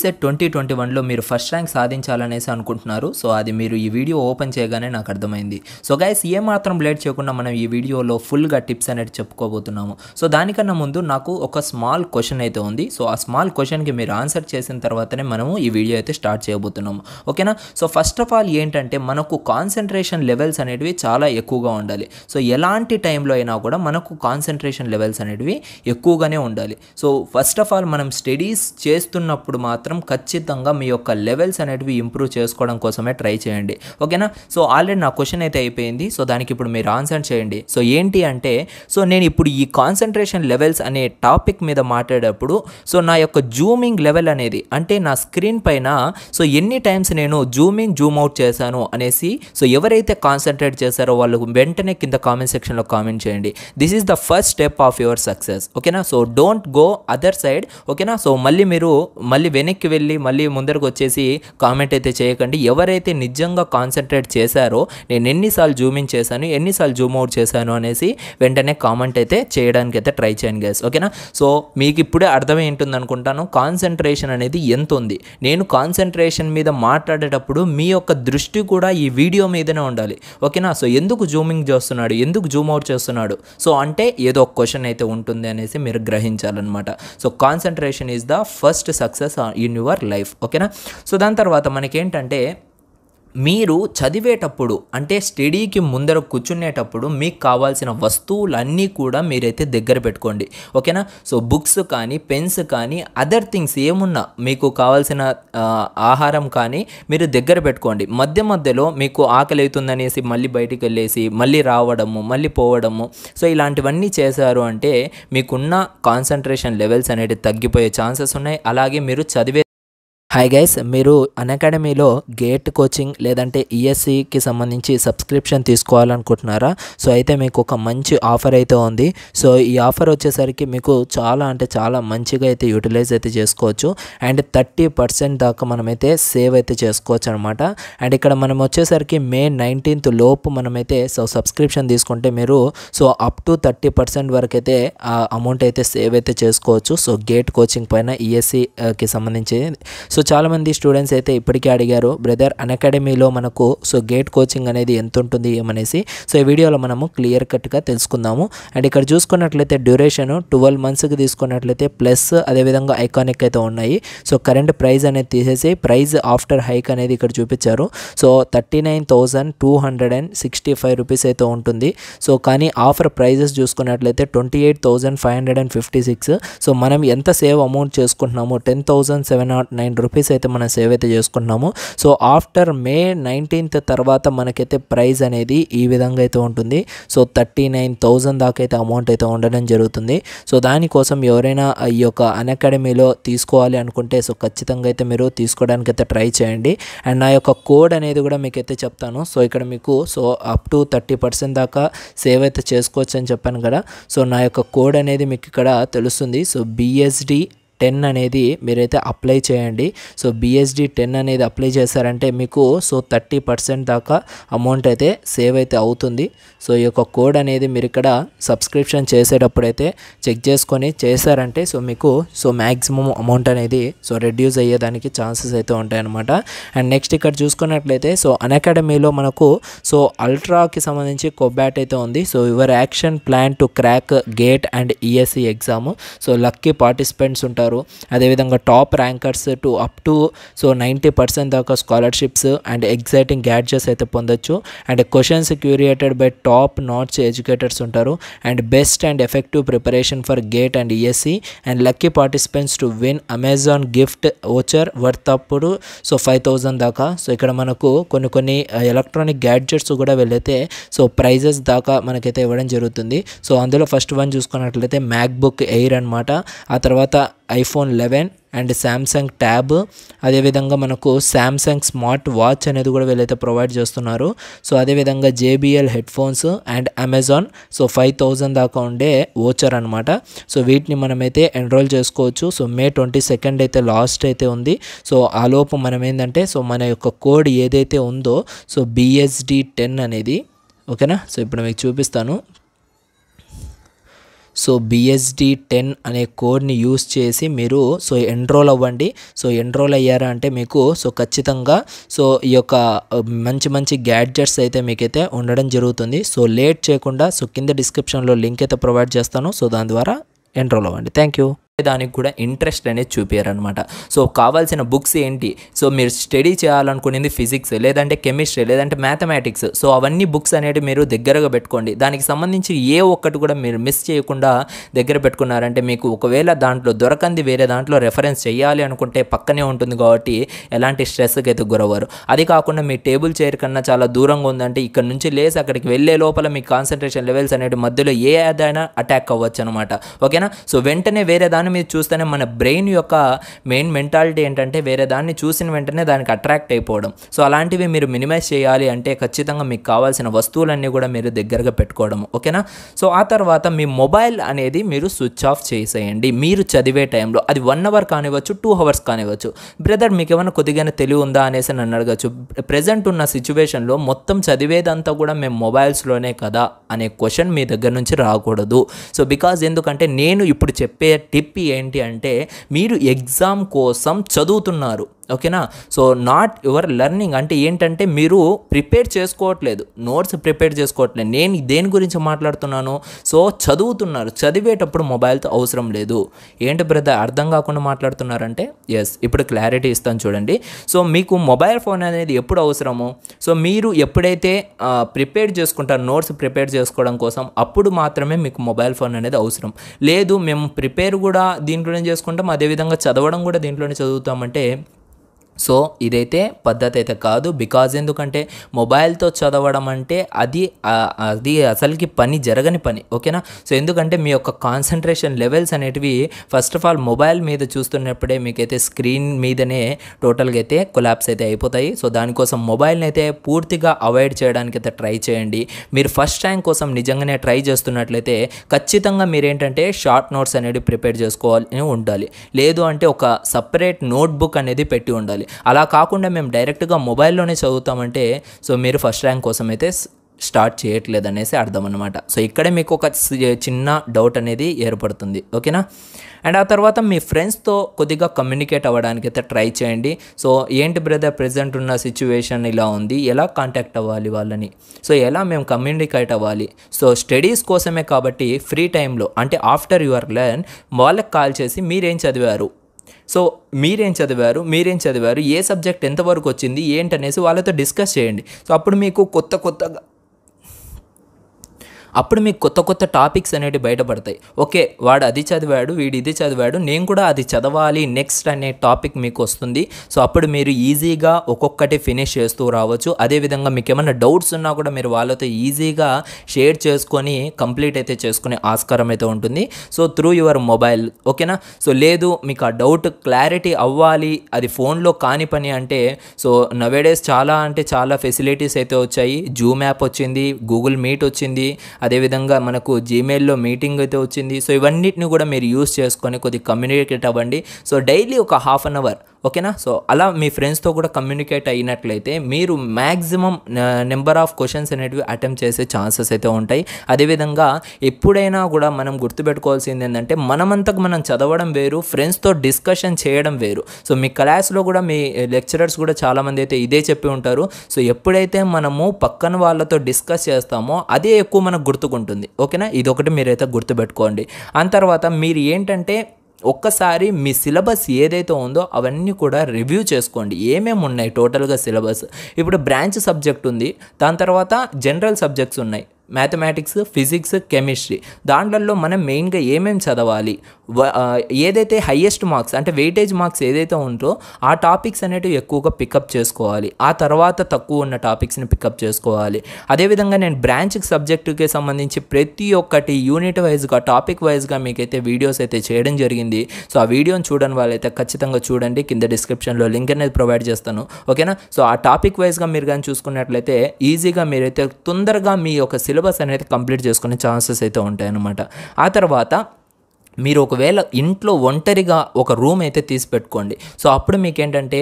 set twenty twenty వన్లో మీరు first rank సాధించాలనేసి అనుకుంటున్నారు సో అది మీరు ఈ వీడియో ఓపెన్ చేయగానే నాకు అర్థమైంది సో గైస్ ఏమాత్రం లేట్ చేయకుండా మనం ఈ వీడియోలో ఫుల్గా టిప్స్ అనేది చెప్పుకోబోతున్నాము సో దానికన్నా ముందు నాకు ఒక స్మాల్ క్వశ్చన్ అయితే ఉంది సో ఆ స్మాల్ క్వశ్చన్కి మీరు ఆన్సర్ చేసిన తర్వాతనే మనము ఈ వీడియో అయితే స్టార్ట్ చేయబోతున్నాము ఓకేనా సో ఫస్ట్ ఆఫ్ ఆల్ ఏంటంటే మనకు కాన్సన్ట్రేషన్ లెవెల్స్ అనేటివి చాలా ఎక్కువగా ఉండాలి సో ఎలాంటి టైంలో అయినా కూడా మనకు కాన్సన్ట్రేషన్ లెవెల్స్ అనేటివి ఎక్కువగానే ఉండాలి సో ఫస్ట్ ఆఫ్ ఆల్ మనం స్టడీస్ చేస్తున్నప్పుడు మాత్రం మాత్రం ఖచ్చితంగా మీ యొక్క లెవెల్స్ అనేటివి ఇంప్రూవ్ చేసుకోవడం కోసమే ట్రై చేయండి ఓకేనా సో ఆల్రెడీ నా క్వశ్చన్ అయితే అయిపోయింది సో దానికి ఇప్పుడు మీరు ఆన్సర్ చేయండి సో ఏంటి అంటే సో నేను ఇప్పుడు ఈ కాన్సన్ట్రేషన్ లెవెల్స్ అనే టాపిక్ మీద మాట్లాడేటప్పుడు సో నా యొక్క జూమింగ్ లెవెల్ అనేది అంటే నా స్క్రీన్ పైన సో ఎన్ని టైమ్స్ నేను జూమింగ్ జూమ్ అవుట్ చేశాను అనేసి సో ఎవరైతే కాన్సన్ట్రేట్ చేశారో వాళ్ళు వెంటనే కింద కామెంట్ సెక్షన్లో కామెంట్ చేయండి this is the first step of your success ఓకేనా so don't go other side ఓకేనా సో మళ్ళీ మీరు మళ్ళీ వెనక్కి వెనక్కి వెళ్ళి మళ్ళీ ముందరకు వచ్చేసి కామెంట్ అయితే చేయకండి ఎవరైతే నిజంగా కాన్సన్ట్రేట్ చేశారో నేను ఎన్నిసార్లు జూమింగ్ చేశాను ఎన్నిసార్లు జూమ్ అవుట్ చేశాను అనేసి వెంటనే కామెంట్ అయితే చేయడానికి అయితే ట్రై చేయండి గ్యాస్ ఓకేనా సో మీకు ఇప్పుడే అర్థమేంటుంది అనుకుంటాను కాన్సన్ట్రేషన్ అనేది ఎంత ఉంది నేను కాన్సన్ట్రేషన్ మీద మాట్లాడేటప్పుడు మీ యొక్క దృష్టి కూడా ఈ వీడియో మీదనే ఉండాలి ఓకేనా సో ఎందుకు జూమింగ్ చేస్తున్నాడు ఎందుకు జూమ్ అవుట్ చేస్తున్నాడు సో అంటే ఏదో ఒక క్వశ్చన్ అయితే ఉంటుంది అనేసి మీరు గ్రహించాలన్నమాట so concentration is the first success ఈ ఇన్ యువర్ లైఫ్ ఓకేనా సో దాని తర్వాత మనకేంటంటే మీరు చదివేటప్పుడు అంటే స్టడీకి ముందర కూర్చునేటప్పుడు మీకు కావాల్సిన వస్తువులన్నీ కూడా మీరైతే దగ్గర పెట్టుకోండి ఓకేనా సో బుక్స్ కానీ పెన్స్ కానీ అదర్ థింగ్స్ ఏమున్నా మీకు కావాల్సిన ఆహారం కానీ మీరు దగ్గర పెట్టుకోండి మధ్య మధ్యలో మీకు ఆకలి అవుతుందనేసి మళ్ళీ బయటికి వెళ్ళేసి మళ్ళీ రావడము మళ్ళీ పోవడము సో ఇలాంటివన్నీ చేశారు అంటే మీకున్న కాన్సన్ట్రేషన్ లెవెల్స్ అనేవి తగ్గిపోయే ఛాన్సెస్ ఉన్నాయి అలాగే మీరు చదివే హాయ్ గైస్ మీరు అకాడమీలో గేట్ కోచింగ్ లేదంటే ఈఎస్సికి e సంబంధించి సబ్స్క్రిప్షన్ తీసుకోవాలనుకుంటున్నారా సో అయితే మీకు ఒక మంచి ఆఫర్ అయితే ఉంది సో ఈ ఆఫర్ వచ్చేసరికి మీకు చాలా అంటే చాలా మంచిగా అయితే యూటిలైజ్ అయితే చేసుకోవచ్చు అండ్ థర్టీ పర్సెంట్ దాకా మనమైతే సేవ్ అయితే చేసుకోవచ్చు అనమాట అండ్ ఇక్కడ మనం వచ్చేసరికి మే నైన్టీన్త్ లోపు మనమైతే సో సబ్స్క్రిప్షన్ తీసుకుంటే మీరు so up to thirty percent వరకు అయితే అమౌంట్ అయితే సేవ్ అయితే చేసుకోవచ్చు సో గేట్ కోచింగ్ పైన ఈఎస్సికి e సంబంధించి సో చాలామంది స్టూడెంట్స్ అయితే ఇప్పటికే అడిగారు బ్రదర్ అకాడమీలో మనకు సో గేట్ కోచింగ్ అనేది ఎంత ఉంటుంది ఏమనేసి సో ఈ వీడియోలో మనము క్లియర్ కట్గా తెలుసుకుందాము అండ్ ఇక్కడ చూసుకున్నట్లయితే డ్యూరేషన్ ట్వెల్వ్ మంత్స్కి తీసుకున్నట్లయితే ప్లస్ అదేవిధంగా ఐకానిక్ అయితే ఉన్నాయి సో కరెంట్ ప్రైజ్ అనేది తీసేసి ప్రైజ్ ఆఫ్టర్ హైక్ అనేది ఇక్కడ చూపించారు so thirty nine thousand two hundred and sixty five rupees అయితే ఉంటుంది సో కానీ ఆఫర్ ప్రైజెస్ చూసుకున్నట్లయితే twenty eight five hundred and fifty six so మనం ఎంత సేవ్ అమౌంట్ చేసుకుంటున్నామో టెన్ సెవెన్ నైన్ రూపీస్ అయితే మనం సేవ్ అయితే చేసుకుంటున్నాము సో ఆఫ్టర్ మే నైన్టీన్త్ తర్వాత మనకైతే ప్రైస్ అనేది ఈ విధంగా అయితే ఉంటుంది సో థర్టీ నైన్ థౌజండ్ దాకా అయితే అమౌంట్ అయితే ఉండడం జరుగుతుంది సో దానికోసం ఎవరైనా ఈ యొక్క అన్అకాడమీలో తీసుకోవాలి అనుకుంటే సో ఖచ్చితంగా అయితే మీరు తీసుకోవడానికి అయితే ట్రై చేయండి అండ్ నా యొక్క కోడ్ అనేది కూడా మీకు అయితే చెప్తాను సో ఇక్కడ మీకు so up to thirty percent దాకా సేవ్ అయితే చేసుకోవచ్చు అని చెప్పాను కదా సో నా యొక్క కోడ్ అనేది మీకు ఇక్కడ తెలుస్తుంది సో బిఎస్డి టెన్ అనేది మీరైతే అప్లై చేయండి సో బిఎస్డి టెన్ అనేది అప్లై చేశారంటే మీకు సో థర్టీ పర్సెంట్ దాకా అమౌంట్ అయితే సేవ్ అయితే అవుతుంది సో ఈ యొక్క కోడ్ అనేది మీరు ఇక్కడ సబ్స్క్రిప్షన్ చేసేటప్పుడు అయితే చెక్ చేసుకొని చేశారంటే సో మీకు సో మ్యాక్సిమం అమౌంట్ అనేది సో రెడ్యూస్ అయ్యేదానికి ఛాన్సెస్ అయితే ఉంటాయన్నమాట అండ్ నెక్స్ట్ ఇక్కడ చూసుకున్నట్లయితే సో అకాడమీలో మనకు సో అల్ట్రాకి సంబంధించి కొబ్బాట్ అయితే ఉంది so your action plan to crack GATE and ESE e e exam so lucky participants ఉంటారు ఉంటారు అదేవిధంగా top rankers to up to so ninety percent దాకా స్కాలర్షిప్స్ అండ్ ఎగ్జైటింగ్ గ్యాడ్జెస్ అయితే పొందొచ్చు and questions curated by top notch educators ఉంటారు and best and effective preparation for GATE and ESE and lucky participants to win Amazon gift voucher worth అప్పుడు so five thousand దాకా so ఇక్కడ మనకు కొన్ని కొన్ని electronic uh, gadgets కూడా వెళ్ళితే so prices దాకా మనకైతే ఇవ్వడం జరుగుతుంది సో అందులో ఫస్ట్ వన్ చూసుకున్నట్లయితే మ్యాక్బుక్ ఎయిర్ అనమాట ఆ తర్వాత iPhone eleven and Samsung tab అదేవిధంగా మనకు శాంసంగ్ స్మార్ట్ వాచ్ అనేది కూడా వీళ్ళైతే ప్రొవైడ్ చేస్తున్నారు సో అదేవిధంగా JBL headphones and Amazon so five thousand దాకా ఉండే ఓచర్ అనమాట సో వీటిని మనమైతే ఎన్రోల్ చేసుకోవచ్చు సో మే ట్వంటీ సెకండ్ అయితే లాస్ట్ అయితే ఉంది సో ఆ లోపు మనం ఏంటంటే సో మన యొక్క కోడ్ ఏదైతే ఉందో సో బిఎస్డి టెన్ అనేది ఓకేనా సో ఇప్పుడు మీకు చూపిస్తాను సో బిఎస్డి టెన్ అనే కోడ్ని యూస్ చేసి మీరు సో ఎన్రోల్ అవ్వండి సో ఎన్రోల్ అయ్యారా అంటే మీకు సో ఖచ్చితంగా సో ఈ యొక్క మంచి మంచి గ్యాడ్జెట్స్ అయితే మీకైతే ఉండడం జరుగుతుంది సో లేట్ చేయకుండా సో కింద డిస్క్రిప్షన్లో లింక్ అయితే ప్రొవైడ్ చేస్తాను సో దాని ద్వారా ఎన్రోల్ అవ్వండి థ్యాంక్ యూ దానికి కూడా ఇంట్రెస్ట్ అనేది చూపారనమాట సో కావాల్సిన బుక్స్ ఏంటి సో మీరు స్టడీ చేయాలనుకునేది ఫిజిక్స్ లేదంటే కెమిస్ట్రీ లేదంటే మ్యాథమెటిక్స్ సో అవన్నీ బుక్స్ అనేవి మీరు దగ్గరగా పెట్టుకోండి దానికి సంబంధించి ఏ ఒక్కటి కూడా మీరు మిస్ చేయకుండా దగ్గర పెట్టుకున్నారంటే మీకు ఒకవేళ దాంట్లో దొరకంది వేరే దాంట్లో రెఫరెన్స్ చేయాలి అనుకుంటే పక్కనే ఉంటుంది కాబట్టి ఎలాంటి స్ట్రెస్కి అయితే గురవ్వరు అది కాకుండా మీ టేబుల్ చైర్ కన్నా చాలా దూరంగా ఉందంటే ఇక్కడ నుంచి లేసి అక్కడికి వెళ్ళే లోపల మీ కాన్సన్ట్రేషన్ లెవెల్స్ అనేవి మధ్యలో ఏ ఏదైనా అటాక్ అవ్వచ్చు అనమాట ఓకేనా సో వెంటనే వేరే దాన్ని దాని మీద చూస్తేనే మన బ్రెయిన్ యొక్క మెయిన్ మెంటాలిటీ ఏంటంటే వేరే దాన్ని చూసిన వెంటనే దానికి అట్రాక్ట్ అయిపోవడం సో అలాంటివి మీరు మినిమైజ్ చేయాలి అంటే ఖచ్చితంగా మీకు కావాల్సిన వస్తువులన్నీ కూడా మీరు దగ్గరగా పెట్టుకోవడం ఓకేనా సో ఆ తర్వాత మీ మొబైల్ అనేది మీరు స్విచ్ ఆఫ్ చేసేయండి మీరు చదివే టైంలో అది వన్ అవర్ కానివ్వచ్చు టూ అవర్స్ కానివ్వచ్చు బ్రదర్ మీకు ఏమైనా కొద్దిగా తెలివి ఉందా అనేసి నన్ను అడగచ్చు ప్రజెంట్ ఉన్న సిచ్యువేషన్లో మొత్తం చదివేదంతా కూడా మేము మొబైల్స్లోనే కదా అనే క్వశ్చన్ మీ దగ్గర నుంచి రాకూడదు సో బికాజ్ ఎందుకంటే నేను ఇప్పుడు చెప్పే టిప్ ఏంటి అంటే మీరు ఎగ్జామ్ కోసం చదువుతున్నారు ఓకేనా సో నాట్ యువర్ లెర్నింగ్ అంటే ఏంటంటే మీరు ప్రిపేర్ చేసుకోవట్లేదు నోట్స్ ప్రిపేర్ చేసుకోవట్లేదు నేను దేని గురించి మాట్లాడుతున్నాను సో చదువుతున్నారు చదివేటప్పుడు మొబైల్తో అవసరం లేదు ఏంటి బ్రదర్ అర్థం కాకుండా మాట్లాడుతున్నారంటే ఎస్ ఇప్పుడు క్లారిటీ ఇస్తాను చూడండి సో మీకు మొబైల్ ఫోన్ అనేది ఎప్పుడు అవసరము సో మీరు ఎప్పుడైతే ప్రిపేర్ చేసుకుంటారు నోట్స్ ప్రిపేర్ చేసుకోవడం కోసం అప్పుడు మాత్రమే మీకు మొబైల్ ఫోన్ అనేది అవసరం లేదు మేము ప్రిపేర్ కూడా దీంట్లోనే చేసుకుంటాం అదేవిధంగా చదవడం కూడా దీంట్లోనే చదువుతామంటే సో ఇదైతే పద్ధతి అయితే కాదు బికాజ్ ఎందుకంటే మొబైల్తో చదవడం అంటే అది అది అసలుకి పని జరగని పని ఓకేనా సో ఎందుకంటే మీ యొక్క కాన్సన్ట్రేషన్ లెవెల్స్ అనేటివి ఫస్ట్ ఆఫ్ ఆల్ మొబైల్ మీద చూస్తున్నప్పుడే మీకైతే స్క్రీన్ మీదనే టోటల్గా అయితే కొలాప్స్ అయితే అయిపోతాయి సో దానికోసం మొబైల్ని అయితే పూర్తిగా అవాయిడ్ చేయడానికి అయితే ట్రై చేయండి మీరు ఫస్ట్ ర్యాంక్ కోసం నిజంగానే ట్రై చేస్తున్నట్లయితే ఖచ్చితంగా మీరేంటంటే షార్ట్ నోట్స్ అనేవి ప్రిపేర్ చేసుకోవాలని ఉండాలి లేదు అంటే ఒక సపరేట్ నోట్బుక్ అనేది పెట్టి ఉండాలి ఉంటుంది అలా కాకుండా మేము డైరెక్ట్గా మొబైల్లోనే చదువుతామంటే సో మీరు ఫస్ట్ ర్యాంక్ కోసం అయితే స్టార్ట్ చేయట్లేదు అనేసి అర్థం అనమాట సో ఇక్కడే మీకు ఒక చిన్న డౌట్ అనేది ఏర్పడుతుంది ఓకేనా అండ్ ఆ తర్వాత మీ ఫ్రెండ్స్తో కొద్దిగా కమ్యూనికేట్ అవ్వడానికి అయితే ట్రై చేయండి సో ఏంటి బ్రదర్ ప్రజెంట్ ఉన్న సిచ్యువేషన్ ఇలా ఉంది ఎలా కాంటాక్ట్ అవ్వాలి వాళ్ళని సో ఎలా మేము కమ్యూనికేట్ అవ్వాలి సో స్టడీస్ కోసమే కాబట్టి ఫ్రీ టైంలో అంటే ఆఫ్టర్ యువర్ లెర్న్ వాళ్ళకి కాల్ చేసి మీరేం చదివారు సో మీరేం చదివారు మీరేం చదివారు ఏ సబ్జెక్ట్ ఎంతవరకు వచ్చింది ఏంటనేసి వాళ్ళతో డిస్కస్ చేయండి సో అప్పుడు మీకు కొత్త కొత్తగా అప్పుడు మీకు కొత్త కొత్త టాపిక్స్ అనేవి బయటపడతాయి ఓకే వాడు అది చదివాడు వీడు ఇది చదివాడు నేను కూడా అది చదవాలి నెక్స్ట్ అనే టాపిక్ మీకు వస్తుంది సో అప్పుడు మీరు ఈజీగా ఒక్కొక్కటి ఫినిష్ చేస్తూ రావచ్చు అదేవిధంగా మీకు ఏమైనా డౌట్స్ ఉన్నా కూడా మీరు వాళ్ళతో ఈజీగా షేర్ చేసుకొని కంప్లీట్ అయితే చేసుకునే ఆస్కారం అయితే ఉంటుంది సో త్రూ యువర్ మొబైల్ ఓకేనా సో లేదు మీకు ఆ డౌట్ క్లారిటీ అవ్వాలి అది ఫోన్లో కాని పని అంటే సో నవేడేస్ చాలా అంటే చాలా ఫెసిలిటీస్ అయితే వచ్చాయి జూమ్ యాప్ వచ్చింది గూగుల్ మీట్ వచ్చింది అదేవిధంగా మనకు జీమెయిల్లో మీటింగ్ అయితే వచ్చింది సో ఇవన్నిటిని కూడా మీరు యూస్ చేసుకొని కొద్ది కమ్యూనికేట్ అవ్వండి సో డైలీ ఒక హాఫ్ అన్ అవర్ ఓకేనా సో అలా మీ ఫ్రెండ్స్తో కూడా కమ్యూనికేట్ అయినట్లయితే మీరు మ్యాక్సిమం నెంబర్ ఆఫ్ క్వశ్చన్స్ అనేటివి అటెంప్ట్ చేసే ఛాన్సెస్ అయితే ఉంటాయి అదేవిధంగా ఎప్పుడైనా కూడా మనం గుర్తుపెట్టుకోవాల్సింది ఏంటంటే మనమంతకు మనం చదవడం వేరు ఫ్రెండ్స్తో డిస్కషన్ చేయడం వేరు సో మీ క్లాస్లో కూడా మీ లెక్చరర్స్ కూడా చాలామంది అయితే ఇదే చెప్పి ఉంటారు సో ఎప్పుడైతే మనము పక్కన వాళ్ళతో డిస్కస్ చేస్తామో అదే ఎక్కువ మనకు గుర్తుకుంటుంది ఓకేనా ఇది ఒకటి మీరైతే గుర్తుపెట్టుకోండి ఆ తర్వాత మీరు ఏంటంటే ఒక్కసారి మీ సిలబస్ ఏదైతే ఉందో అవన్నీ కూడా రివ్యూ చేసుకోండి ఏమేమి ఉన్నాయి టోటల్గా సిలబస్ ఇప్పుడు బ్రాంచ్ సబ్జెక్ట్ ఉంది దాని తర్వాత జనరల్ సబ్జెక్ట్స్ ఉన్నాయి మ్యాథమెటిక్స్ ఫిజిక్స్ కెమిస్ట్రీ దాంట్లో మనం మెయిన్గా ఏమేమి చదవాలి ఏదైతే హయ్యెస్ట్ మార్క్స్ అంటే వెయిటేజ్ మార్క్స్ ఏదైతే ఉందో ఆ టాపిక్స్ అనేటివి ఎక్కువగా పికప్ చేసుకోవాలి ఆ తర్వాత తక్కువ ఉన్న టాపిక్స్ని పికప్ చేసుకోవాలి అదేవిధంగా నేను బ్రాంచ్కి సబ్జెక్టుకి సంబంధించి ప్రతి ఒక్కటి యూనిట్ వైజ్గా టాపిక్ వైజ్గా మీకైతే వీడియోస్ అయితే చేయడం జరిగింది సో ఆ వీడియోని చూడని వాళ్ళైతే ఖచ్చితంగా చూడండి కింద డిస్క్రిప్షన్లో లింక్ అనేది ప్రొవైడ్ చేస్తాను ఓకేనా సో ఆ టాపిక్ వైజ్గా మీరు కానీ చూసుకున్నట్లయితే ఈజీగా మీరైతే తొందరగా మీ యొక్క సిలబస్ అనేది కంప్లీట్ చేసుకునే ఛాన్సెస్ అయితే ఉంటాయన్నమాట ఆ తర్వాత మీరు ఒకవేళ ఇంట్లో ఒంటరిగా ఒక రూమ్ అయితే తీసి పెట్టుకోండి సో అప్పుడు మీకు ఏంటంటే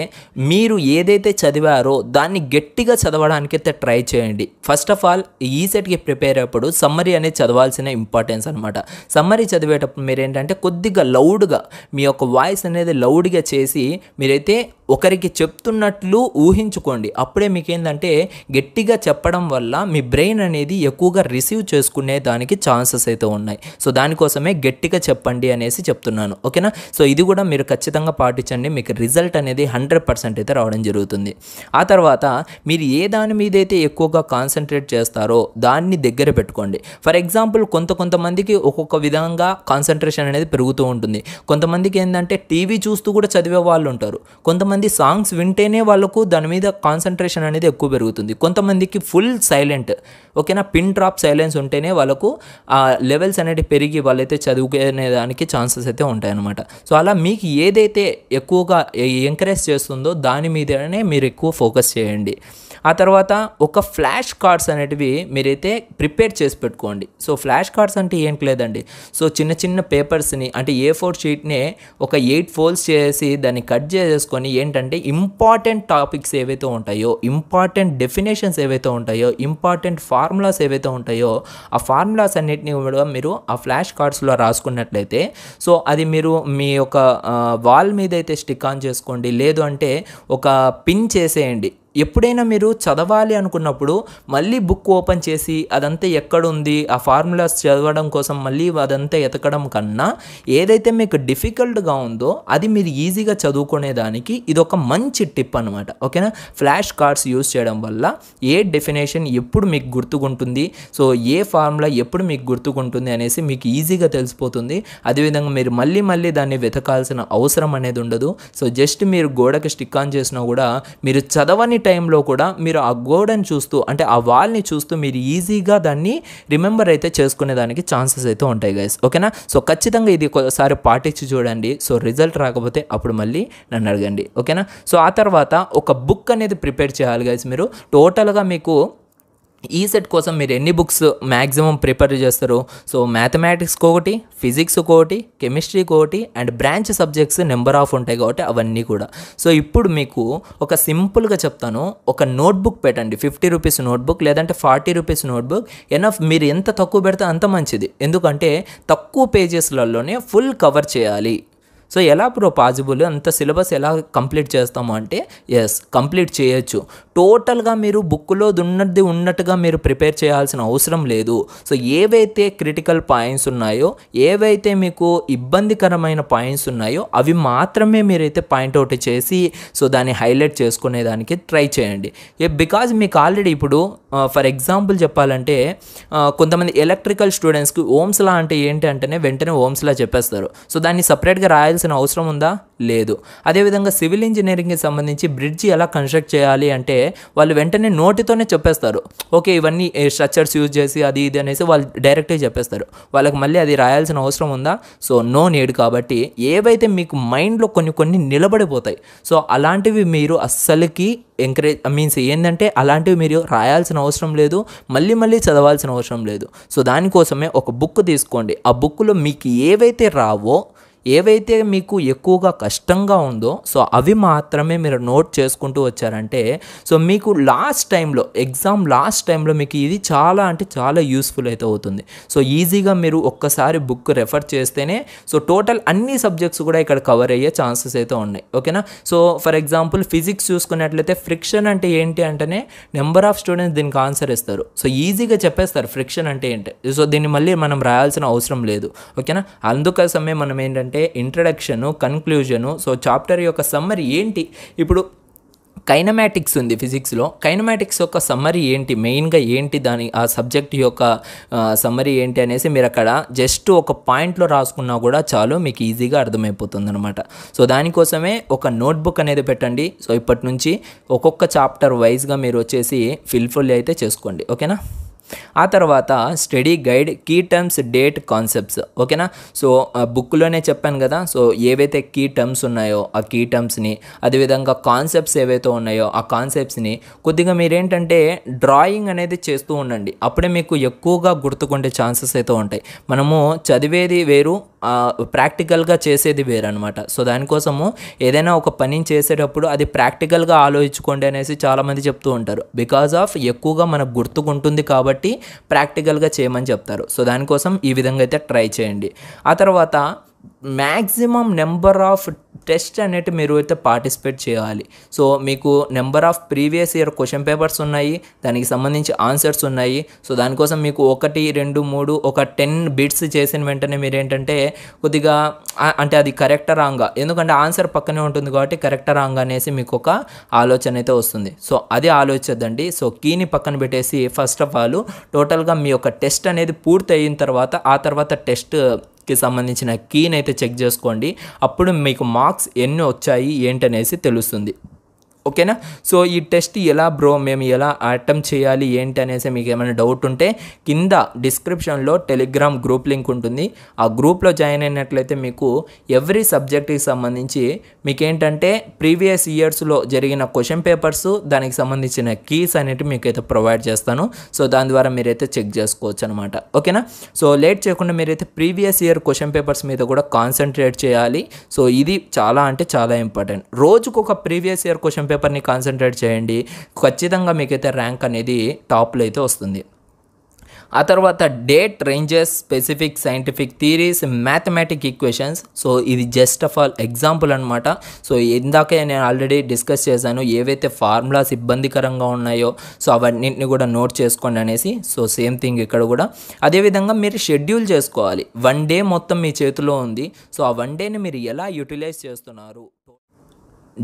మీరు ఏదైతే చదివారో దాన్ని గట్టిగా చదవడానికి అయితే ట్రై చేయండి ఫస్ట్ ఆఫ్ ఆల్ ఈ సెట్కి ప్రిపేర్ అయ్యేప్పుడు సమ్మరీ అనేది చదవాల్సిన ఇంపార్టెన్స్ అనమాట సమ్మరీ చదివేటప్పుడు మీరు ఏంటంటే కొద్దిగా లౌడ్గా మీ యొక్క వాయిస్ అనేది లౌడ్గా చేసి మీరైతే ఒకరికి చెప్తున్నట్లు ఊహించుకోండి అప్పుడే మీకేందంటే గట్టిగా చెప్పడం వల్ల మీ బ్రెయిన్ అనేది ఎక్కువగా రిసీవ్ చేసుకునే దానికి ఛాన్సెస్ అయితే ఉన్నాయి సో దానికోసమే గట్టిగా చెప్పండి అనేసి చెప్తున్నాను ఓకేనా సో ఇది కూడా మీరు ఖచ్చితంగా పాటించండి మీకు రిజల్ట్ అనేది హండ్రెడ్ పర్సెంట్ అయితే రావడం జరుగుతుంది ఆ తర్వాత మీరు ఏ దాని మీద అయితే ఎక్కువగా కాన్సన్ట్రేట్ చేస్తారో దాన్ని దగ్గర పెట్టుకోండి ఫర్ ఎగ్జాంపుల్ కొంత కొంతమందికి ఒక్కొక్క విధంగా కాన్సన్ట్రేషన్ అనేది పెరుగుతూ ఉంటుంది కొంతమందికి ఏంటంటే టీవీ చూస్తూ కూడా చదివే వాళ్ళు ఉంటారు కొంతమంది కొంతమంది సాంగ్స్ వింటేనే వాళ్ళకు దాని మీద కాన్సన్ట్రేషన్ అనేది ఎక్కువ పెరుగుతుంది కొంతమందికి ఫుల్ సైలెంట్ ఓకేనా పిన్ డ్రాప్ సైలెన్స్ ఉంటేనే వాళ్ళకు ఆ లెవెల్స్ అనేవి పెరిగి వాళ్ళైతే చదువుకునే దానికి ఛాన్సెస్ అయితే ఉంటాయన్నమాట సో అలా మీకు ఏదైతే ఎక్కువగా ఎంకరేజ్ చేస్తుందో దాని మీదనే మీరు ఎక్కువ ఫోకస్ చేయండి ఆ తర్వాత ఒక ఫ్లాష్ కార్డ్స్ అనేటివి మీరైతే ప్రిపేర్ చేసి పెట్టుకోండి సో ఫ్లాష్ కార్డ్స్ అంటే ఏం లేదండి సో చిన్న చిన్న పేపర్స్ని అంటే ఏ ఫోర్ షీట్ని ఒక ఎయిట్ ఫోల్స్ చేసి దాన్ని కట్ చేసేసుకొని ఏంటంటే ఇంపార్టెంట్ టాపిక్స్ ఏవైతే ఉంటాయో ఇంపార్టెంట్ డెఫినేషన్స్ ఏవైతే ఉంటాయో ఇంపార్టెంట్ ఫార్ములాస్ ఏవైతే ఉంటాయో ఆ ఫార్ములాస్ అన్నిటిని కూడా మీరు ఆ ఫ్లాష్ కార్డ్స్లో రాసుకున్నట్లయితే సో అది మీరు మీ యొక్క వాల్ మీద అయితే స్టిక్ ఆన్ చేసుకోండి లేదు అంటే ఒక పిన్ చేసేయండి ఎప్పుడైనా మీరు చదవాలి అనుకున్నప్పుడు మళ్ళీ బుక్ ఓపెన్ చేసి అదంతా ఎక్కడుంది ఆ ఫార్ములాస్ చదవడం కోసం మళ్ళీ అదంతా ఎతకడం కన్నా ఏదైతే మీకు డిఫికల్ట్గా ఉందో అది మీరు ఈజీగా చదువుకునేదానికి ఇది ఒక మంచి టిప్ అనమాట ఓకేనా ఫ్లాష్ కార్డ్స్ యూస్ చేయడం వల్ల ఏ డెఫినేషన్ ఎప్పుడు మీకు గుర్తుకుంటుంది సో ఏ ఫార్ములా ఎప్పుడు మీకు గుర్తుకుంటుంది అనేసి మీకు ఈజీగా తెలిసిపోతుంది అదేవిధంగా మీరు మళ్ళీ మళ్ళీ దాన్ని వెతకాల్సిన అవసరం అనేది ఉండదు సో జస్ట్ మీరు గోడకి స్టిక్ ఆన్ చేసినా కూడా మీరు చదవని టైంలో కూడా మీరు ఆ గోడని చూస్తూ అంటే ఆ వాల్ని చూస్తూ మీరు ఈజీగా దాన్ని రిమెంబర్ అయితే చేసుకునేదానికి ఛాన్సెస్ అయితే ఉంటాయి గైస్ ఓకేనా సో ఖచ్చితంగా ఇది ఒకసారి పాటించి చూడండి సో రిజల్ట్ రాకపోతే అప్పుడు మళ్ళీ నన్ను అడగండి ఓకేనా సో ఆ తర్వాత ఒక బుక్ అనేది ప్రిపేర్ చేయాలి గైస్ మీరు టోటల్గా మీకు ఈసెట్ కోసం మీరు ఎన్ని బుక్స్ మ్యాక్సిమం ప్రిపేర్ చేస్తారు సో మ్యాథమెటిక్స్ ఒకటి ఫిజిక్స్ ఒకటి కెమిస్ట్రీ ఒకటి and branch subjects number of ఉంటాయి కాబట్టి అవన్నీ కూడా సో ఇప్పుడు మీకు ఒక సింపుల్గా చెప్తాను ఒక నోట్బుక్ పెట్టండి ఫిఫ్టీ రూపీస్ నోట్బుక్ లేదంటే ఫార్టీ రూపీస్ నోట్బుక్ ఎనఫ్ మీరు ఎంత తక్కువ పెడితే అంత మంచిది ఎందుకంటే తక్కువ పేజెస్లలోనే ఫుల్ కవర్ చేయాలి సో ఎలా ఇప్పుడు పాజిబుల్ అంత సిలబస్ ఎలా కంప్లీట్ చేస్తాము అంటే ఎస్ కంప్లీట్ చేయొచ్చు టోటల్గా మీరు బుక్లో ఉన్నది ఉన్నట్టుగా మీరు ప్రిపేర్ చేయాల్సిన అవసరం లేదు సో ఏవైతే క్రిటికల్ పాయింట్స్ ఉన్నాయో ఏవైతే మీకు ఇబ్బందికరమైన పాయింట్స్ ఉన్నాయో అవి మాత్రమే మీరైతే పాయింట్అవుట్ చేసి సో దాన్ని హైలైట్ చేసుకునేదానికి ట్రై చేయండి బికాజ్ మీకు ఆల్రెడీ ఇప్పుడు ఫర్ uh, ఎగ్జాంపుల్ చెప్పాలంటే uh, కొంతమంది ఎలక్ట్రికల్ స్టూడెంట్స్కి ఓమ్స్లా అంటే ఏంటి అంటేనే వెంటనే ఓమ్స్లా చెప్పేస్తారు సో దాన్ని సపరేట్గా రాయ రాయాల్సిన అవసరం ఉందా లేదు అదేవిధంగా సివిల్ ఇంజనీరింగ్కి సంబంధించి బ్రిడ్జ్ ఎలా కన్స్ట్రక్ట్ చేయాలి అంటే వాళ్ళు వెంటనే నోటితోనే చెప్పేస్తారు ఓకే ఇవన్నీ స్ట్రక్చర్స్ యూజ్ చేసి అది ఇది అనేసి వాళ్ళు డైరెక్ట్గా చెప్పేస్తారు వాళ్ళకి మళ్ళీ అది రాయాల్సిన అవసరం ఉందా సో నో నీడ్ కాబట్టి ఏవైతే మీకు మైండ్లో కొన్ని కొన్ని నిలబడిపోతాయి సో అలాంటివి మీరు అస్సలకి ఎంకరేజ్ మీన్స్ ఏంటంటే అలాంటివి మీరు రాయాల్సిన అవసరం లేదు మళ్ళీ మళ్ళీ చదవాల్సిన అవసరం లేదు సో దానికోసమే ఒక బుక్ తీసుకోండి ఆ బుక్లో మీకు ఏవైతే రావో ఏవైతే మీకు ఎక్కువగా కష్టంగా ఉందో సో అవి మాత్రమే మీరు నోట్ చేసుకుంటూ వచ్చారంటే సో మీకు లాస్ట్ టైంలో ఎగ్జామ్ లాస్ట్ టైంలో మీకు ఇది చాలా అంటే చాలా యూస్ఫుల్ అయితే అవుతుంది సో ఈజీగా మీరు ఒక్కసారి బుక్ రెఫర్ చేస్తేనే సో టోటల్ అన్ని సబ్జెక్ట్స్ కూడా ఇక్కడ కవర్ అయ్యే ఛాన్సెస్ అయితే ఉన్నాయి ఓకేనా సో ఫర్ ఎగ్జాంపుల్ ఫిజిక్స్ చూసుకున్నట్లయితే ఫ్రిక్షన్ అంటే ఏంటి అంటేనే నెంబర్ ఆఫ్ స్టూడెంట్స్ దీనికి ఆన్సర్ ఇస్తారు సో ఈజీగా చెప్పేస్తారు ఫ్రిక్షన్ అంటే ఏంటి సో దీన్ని మళ్ళీ మనం రాయాల్సిన అవసరం లేదు ఓకేనా అందుకోసమే మనం ఏంటంటే అంటే ఇంట్రడక్షను కన్క్లూజను సో చాప్టర్ యొక్క సమ్మరీ ఏంటి ఇప్పుడు కైనమాటిక్స్ ఉంది ఫిజిక్స్లో కైనమాటిక్స్ యొక్క సమ్మరీ ఏంటి మెయిన్గా ఏంటి దాని ఆ సబ్జెక్ట్ యొక్క సమ్మరీ ఏంటి అనేసి మీరు అక్కడ జస్ట్ ఒక పాయింట్లో రాసుకున్నా కూడా చాలు మీకు ఈజీగా అర్థమైపోతుంది అనమాట సో దానికోసమే ఒక నోట్బుక్ అనేది పెట్టండి సో ఇప్పటి నుంచి ఒక్కొక్క చాప్టర్ వైజ్గా మీరు వచ్చేసి ఫిల్ఫుల్ అయితే చేసుకోండి ఓకేనా ఆ తర్వాత study guide key terms date concepts ఓకేనా సో బుక్లోనే చెప్పాను కదా సో ఏవైతే కీ టర్మ్స్ ఉన్నాయో ఆ కీ టర్మ్స్ని అదేవిధంగా కాన్సెప్ట్స్ ఏవైతే ఉన్నాయో ఆ కాన్సెప్ట్స్ని కొద్దిగా మీరేంటంటే డ్రాయింగ్ అనేది చేస్తూ ఉండండి అప్పుడే మీకు ఎక్కువగా గుర్తుకుండే ఛాన్సెస్ అయితే ఉంటాయి మనము చదివేది వేరు ప్రాక్టికల్గా చేసేది వేరనమాట సో దానికోసము ఏదైనా ఒక పని చేసేటప్పుడు అది ప్రాక్టికల్గా ఆలోచించుకోండి అనేసి చాలామంది చెప్తూ ఉంటారు బికాజ్ ఆఫ్ ఎక్కువగా మనకు గుర్తుకుంటుంది కాబట్టి ప్రాక్టికల్గా చేయమని చెప్తారు సో దానికోసం ఈ విధంగా అయితే ట్రై చేయండి ఆ తర్వాత మ్యాక్సిమం నెంబర్ ఆఫ్ టెస్ట్ అనేటి మీరు అయితే పార్టిసిపేట్ చేయాలి సో మీకు number of previous year question papers ఉన్నాయి దానికి సంబంధించి ఆన్సర్స్ ఉన్నాయి సో దానికోసం మీకు ఒకటి రెండు మూడు ఒక టెన్ బిట్స్ చేసిన వెంటనే మీరు ఏంటంటే కొద్దిగా అంటే అది కరెక్ట్ రాంగా ఎందుకంటే ఆన్సర్ పక్కనే ఉంటుంది కాబట్టి కరెక్ట్ రాంగ్ అనేసి మీకు ఒక ఆలోచన అయితే వస్తుంది సో అది ఆలోచిద్దండి సో కీని పక్కన పెట్టేసి ఫస్ట్ ఆఫ్ ఆల్ టోటల్గా మీ యొక్క టెస్ట్ అనేది పూర్తి అయిన తర్వాత ఆ తర్వాత టెస్ట్ కి సంబంధించిన కీని అయితే చెక్ చేసుకోండి అప్పుడు మీకు మార్క్స్ ఎన్ని వచ్చాయి ఏంటనేసి తెలుస్తుంది ఓకేనా సో ఈ టెస్ట్ ఎలా బ్రో మేము ఎలా అటెంప్ట్ చేయాలి ఏంటి అనేసి మీకు ఏమైనా డౌట్ ఉంటే కింద డిస్క్రిప్షన్లో టెలిగ్రామ్ గ్రూప్ లింక్ ఉంటుంది ఆ గ్రూప్లో జాయిన్ అయినట్లయితే మీకు ఎవ్రీ సబ్జెక్ట్కి సంబంధించి మీకేంటంటే ప్రీవియస్ ఇయర్స్లో జరిగిన క్వశ్చన్ పేపర్స్ దానికి సంబంధించిన కీస్ అనేవి మీకైతే ప్రొవైడ్ చేస్తాను సో దాని ద్వారా మీరైతే చెక్ చేసుకోవచ్చు అనమాట ఓకేనా సో లేట్ చేయకుండా మీరైతే ప్రీవియస్ ఇయర్ క్వశ్చన్ పేపర్స్ మీద కూడా కాన్సన్ట్రేట్ చేయాలి సో ఇది చాలా అంటే చాలా ఇంపార్టెంట్ రోజుకు ఒక ప్రీవియస్ ఇయర్ క్వశ్చన్ పేపర్ని కాన్సన్ట్రేట్ చేయండి ఖచ్చితంగా మీకైతే ర్యాంక్ అనేది టాప్లో అయితే వస్తుంది ఆ తర్వాత date ranges specific scientific theories mathematic equations so ఇది జస్ట్ ఆఫ్ ఆల్ ఎగ్జాంపుల్ అనమాట సో ఇందాకే నేను ఆల్రెడీ డిస్కస్ చేశాను ఏవైతే ఫార్ములాస్ ఇబ్బందికరంగా ఉన్నాయో సో అవన్నింటినీ కూడా నోట్ చేసుకోండి అనేసి సో సేమ్ థింగ్ ఇక్కడ కూడా అదేవిధంగా మీరు షెడ్యూల్ చేసుకోవాలి వన్ డే మొత్తం మీ చేతిలో ఉంది సో ఆ వన్ డేని మీరు ఎలా యూటిలైజ్ చేస్తున్నారు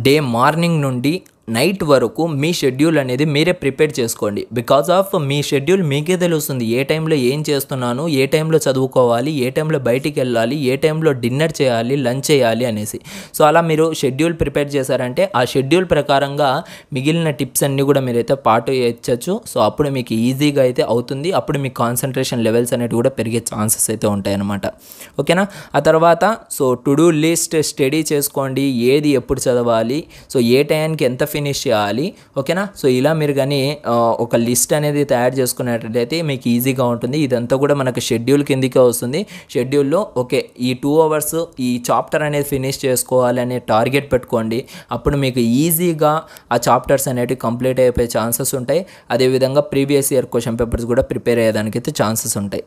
డే మార్నింగ్ నుండి నైట్ వరకు మీ షెడ్యూల్ అనేది మీరే ప్రిపేర్ చేసుకోండి బికాజ్ ఆఫ్ మీ షెడ్యూల్ మీకే తెలుస్తుంది ఏ టైంలో ఏం చేస్తున్నాను ఏ టైంలో చదువుకోవాలి ఏ టైంలో బయటికి వెళ్ళాలి ఏ టైంలో డిన్నర్ చేయాలి లంచ్ చేయాలి అనేసి సో అలా మీరు షెడ్యూల్ ప్రిపేర్ చేశారంటే ఆ షెడ్యూల్ ప్రకారంగా మిగిలిన టిప్స్ అన్నీ కూడా మీరైతే పాటు చేయొచ్చు సో అప్పుడు మీకు ఈజీగా అయితే అవుతుంది అప్పుడు మీ కాన్సన్ట్రేషన్ లెవెల్స్ అనేవి కూడా పెరిగే ఛాన్సెస్ అయితే ఉంటాయన్నమాట ఓకేనా ఆ తర్వాత so to do list study చేసుకోండి ఏది ఎప్పుడు చదవాలి సో ఏ టైంకి ఎంత ఫీ ఫినిష్ చేయాలి ఓకేనా సో ఇలా మీరు కానీ ఒక లిస్ట్ అనేది తయారు చేసుకున్నట్లయితే మీకు ఈజీగా ఉంటుంది ఇదంతా కూడా మనకు షెడ్యూల్ కిందికే వస్తుంది షెడ్యూల్లో ఓకే ఈ టూ అవర్స్ ఈ చాప్టర్ అనేది ఫినిష్ చేసుకోవాలి టార్గెట్ పెట్టుకోండి అప్పుడు మీకు ఈజీగా ఆ చాప్టర్స్ అనేటివి కంప్లీట్ అయిపోయే ఛాన్సెస్ ఉంటాయి అదేవిధంగా ప్రీవియస్ ఇయర్ క్వశ్చన్ పేపర్స్ కూడా ప్రిపేర్ అయ్యేదానికైతే ఛాన్సెస్ ఉంటాయి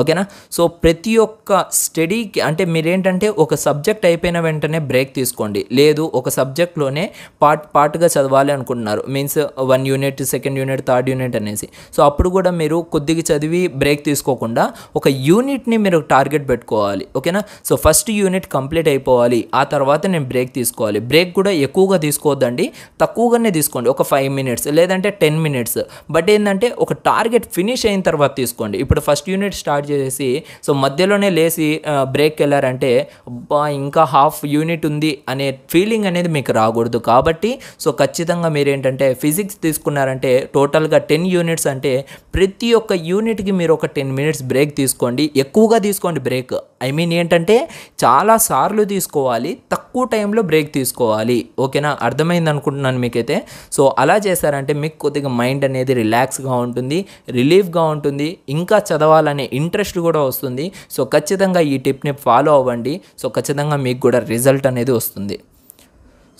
ఓకేనా సో ప్రతి ఒక్క స్టడీకి అంటే మీరేంటంటే ఒక సబ్జెక్ట్ అయిపోయిన వెంటనే బ్రేక్ తీసుకోండి లేదు ఒక సబ్జెక్ట్లోనే పార్ట్ పార్ట్గా చదవాలి అనుకుంటున్నారు means one unit second unit third unit అనేసి సో అప్పుడు కూడా మీరు కొద్దిగా చదివి బ్రేక్ తీసుకోకుండా ఒక యూనిట్ని మీరు టార్గెట్ పెట్టుకోవాలి ఓకేనా సో ఫస్ట్ యూనిట్ కంప్లీట్ అయిపోవాలి ఆ తర్వాత నేను బ్రేక్ తీసుకోవాలి బ్రేక్ కూడా ఎక్కువగా తీసుకోవద్దండి తక్కువగానే తీసుకోండి ఒక ఫైవ్ మినిట్స్ లేదంటే టెన్ మినిట్స్ బట్ ఏంటంటే ఒక టార్గెట్ ఫినిష్ అయిన తర్వాత తీసుకోండి ఇప్పుడు ఫస్ట్ యూనిట్ స్టార్ట్ చేసేసి సో మధ్యలోనే లేచి బ్రేక్ వెళ్ళారంటే అబ్బా ఇంకా హాఫ్ యూనిట్ ఉంది అనే ఫీలింగ్ అనేది మీకు రాకూడదు కాబట్టి సో ఖచ్చితంగా మీరు ఏంటంటే ఫిజిక్స్ తీసుకున్నారంటే టోటల్గా టెన్ యూనిట్స్ అంటే ప్రతి ఒక్క యూనిట్కి మీరు ఒక టెన్ మినిట్స్ బ్రేక్ తీసుకోండి ఎక్కువగా తీసుకోండి బ్రేక్ ఐ మీన్ ఏంటంటే చాలా సార్లు తీసుకోవాలి తక్కువ టైంలో బ్రేక్ తీసుకోవాలి ఓకేనా అర్థమైంది అనుకుంటున్నాను మీకైతే సో అలా చేశారంటే మీకు కొద్దిగా మైండ్ అనేది రిలాక్స్గా ఉంటుంది రిలీఫ్గా ఉంటుంది ఇంకా చదవాలనే ఇంట్రెస్ట్ ఇంట్రెస్ట్ కూడా వస్తుంది సో ఖచ్చితంగా ఈ టిప్ని ఫాలో అవ్వండి సో ఖచ్చితంగా మీకు కూడా రిజల్ట్ అనేది వస్తుంది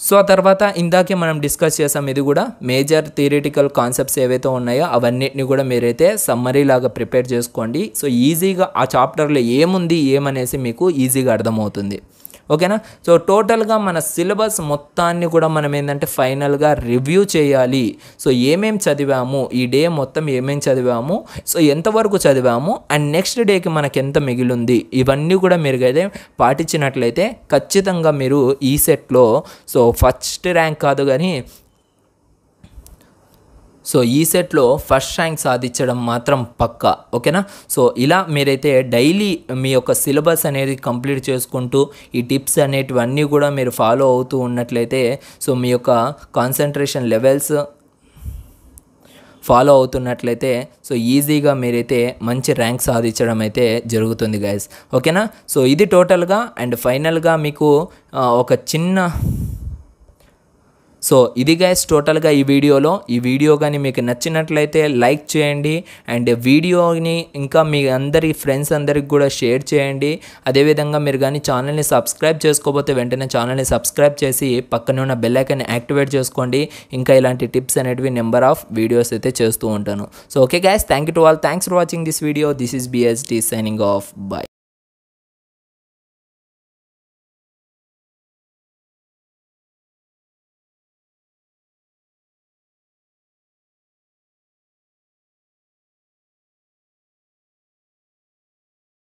సో ఆ తర్వాత ఇందాకే మనం డిస్కస్ చేసాం ఇది కూడా మేజర్ థియరిటికల్ కాన్సెప్ట్స్ ఏవైతే ఉన్నాయో అవన్నిటిని కూడా మీరైతే సమ్మరీ లాగా ప్రిపేర్ చేసుకోండి సో ఈజీగా ఆ చాప్టర్లో ఏముంది ఏమనేసి మీకు ఈజీగా అర్థమవుతుంది ఓకేనా సో టోటల్గా మన సిలబస్ మొత్తాన్ని కూడా మనం ఏంటంటే ఫైనల్గా రివ్యూ చేయాలి సో ఏమేమి చదివాము ఈ డే మొత్తం ఏమేమి చదివాము సో ఎంతవరకు చదివాము అండ్ నెక్స్ట్ డేకి మనకి ఎంత మిగిలింది ఇవన్నీ కూడా మీరు అయితే పాటించినట్లయితే ఖచ్చితంగా మీరు ఈ సెట్లో సో ఫస్ట్ ర్యాంక్ కాదు కానీ సో ఈ సెట్లో ఫస్ట్ ర్యాంక్ సాధించడం మాత్రం పక్క ఓకేనా సో ఇలా మీరైతే డైలీ మీ యొక్క సిలబస్ అనేది కంప్లీట్ చేసుకుంటూ ఈ టిప్స్ అనేటివన్నీ కూడా మీరు ఫాలో అవుతూ ఉన్నట్లయితే సో మీ యొక్క కాన్సన్ట్రేషన్ లెవెల్స్ ఫాలో అవుతున్నట్లయితే సో ఈజీగా మీరైతే మంచి ర్యాంక్ సాధించడం అయితే జరుగుతుంది గైస్ ఓకేనా సో ఇది టోటల్గా అండ్ ఫైనల్గా మీకు ఒక చిన్న సో ఇది గైస్ టోటల్గా ఈ వీడియోలో ఈ వీడియో కానీ మీకు నచ్చినట్లయితే లైక్ చేయండి అండ్ వీడియోని ఇంకా మీ అందరి ఫ్రెండ్స్ అందరికి కూడా షేర్ చేయండి అదేవిధంగా మీరు కానీ ఛానల్ని సబ్స్క్రైబ్ చేసుకోకపోతే వెంటనే ఛానల్ని సబ్స్క్రైబ్ చేసి పక్కన ఉన్న బెల్లైకన్ యాక్టివేట్ చేసుకోండి ఇంకా ఇలాంటి టిప్స్ అనేటివి నెంబర్ ఆఫ్ వీడియోస్ అయితే చేస్తూ ఉంటాను so okay guys thank you to all thanks for watching this video this is BST signing off by